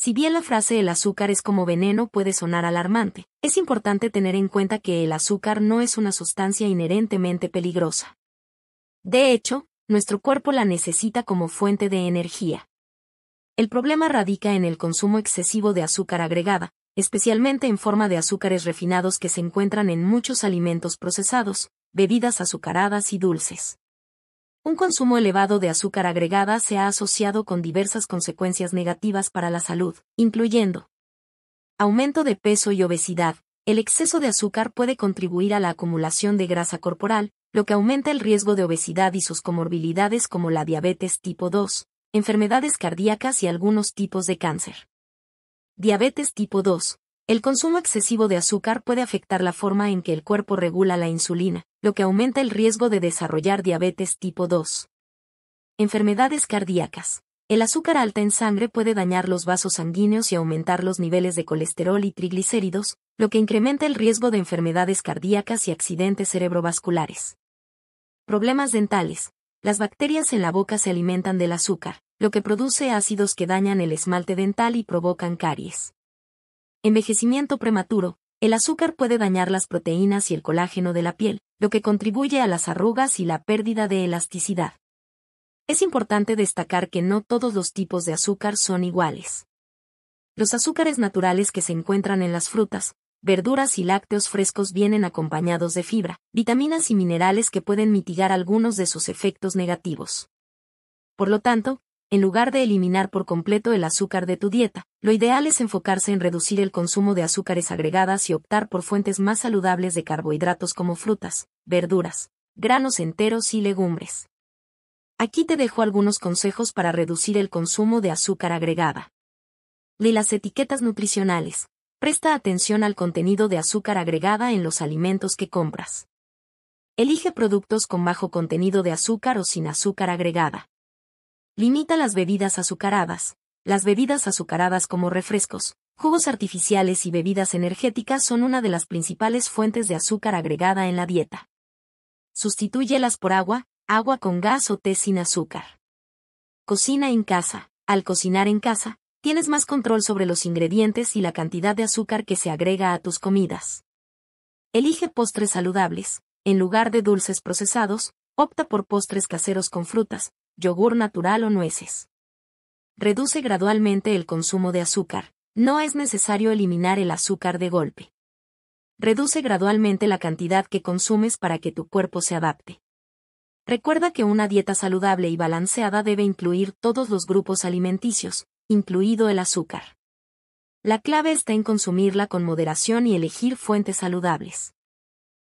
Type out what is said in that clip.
Si bien la frase el azúcar es como veneno puede sonar alarmante, es importante tener en cuenta que el azúcar no es una sustancia inherentemente peligrosa. De hecho, nuestro cuerpo la necesita como fuente de energía. El problema radica en el consumo excesivo de azúcar agregada, especialmente en forma de azúcares refinados que se encuentran en muchos alimentos procesados, bebidas azucaradas y dulces. Un consumo elevado de azúcar agregada se ha asociado con diversas consecuencias negativas para la salud, incluyendo aumento de peso y obesidad. El exceso de azúcar puede contribuir a la acumulación de grasa corporal, lo que aumenta el riesgo de obesidad y sus comorbilidades como la diabetes tipo 2, enfermedades cardíacas y algunos tipos de cáncer. Diabetes tipo 2. El consumo excesivo de azúcar puede afectar la forma en que el cuerpo regula la insulina, lo que aumenta el riesgo de desarrollar diabetes tipo 2. Enfermedades cardíacas. El azúcar alta en sangre puede dañar los vasos sanguíneos y aumentar los niveles de colesterol y triglicéridos, lo que incrementa el riesgo de enfermedades cardíacas y accidentes cerebrovasculares. Problemas dentales. Las bacterias en la boca se alimentan del azúcar, lo que produce ácidos que dañan el esmalte dental y provocan caries. Envejecimiento prematuro. El azúcar puede dañar las proteínas y el colágeno de la piel, lo que contribuye a las arrugas y la pérdida de elasticidad. Es importante destacar que no todos los tipos de azúcar son iguales. Los azúcares naturales que se encuentran en las frutas, verduras y lácteos frescos vienen acompañados de fibra, vitaminas y minerales que pueden mitigar algunos de sus efectos negativos. Por lo tanto, en lugar de eliminar por completo el azúcar de tu dieta, lo ideal es enfocarse en reducir el consumo de azúcares agregadas y optar por fuentes más saludables de carbohidratos como frutas, verduras, granos enteros y legumbres. Aquí te dejo algunos consejos para reducir el consumo de azúcar agregada. Lee las etiquetas nutricionales, presta atención al contenido de azúcar agregada en los alimentos que compras. Elige productos con bajo contenido de azúcar o sin azúcar agregada. Limita las bebidas azucaradas. Las bebidas azucaradas como refrescos, jugos artificiales y bebidas energéticas son una de las principales fuentes de azúcar agregada en la dieta. Sustitúyelas por agua, agua con gas o té sin azúcar. Cocina en casa. Al cocinar en casa, tienes más control sobre los ingredientes y la cantidad de azúcar que se agrega a tus comidas. Elige postres saludables, en lugar de dulces procesados, opta por postres caseros con frutas, yogur natural o nueces. Reduce gradualmente el consumo de azúcar. No es necesario eliminar el azúcar de golpe. Reduce gradualmente la cantidad que consumes para que tu cuerpo se adapte. Recuerda que una dieta saludable y balanceada debe incluir todos los grupos alimenticios, incluido el azúcar. La clave está en consumirla con moderación y elegir fuentes saludables.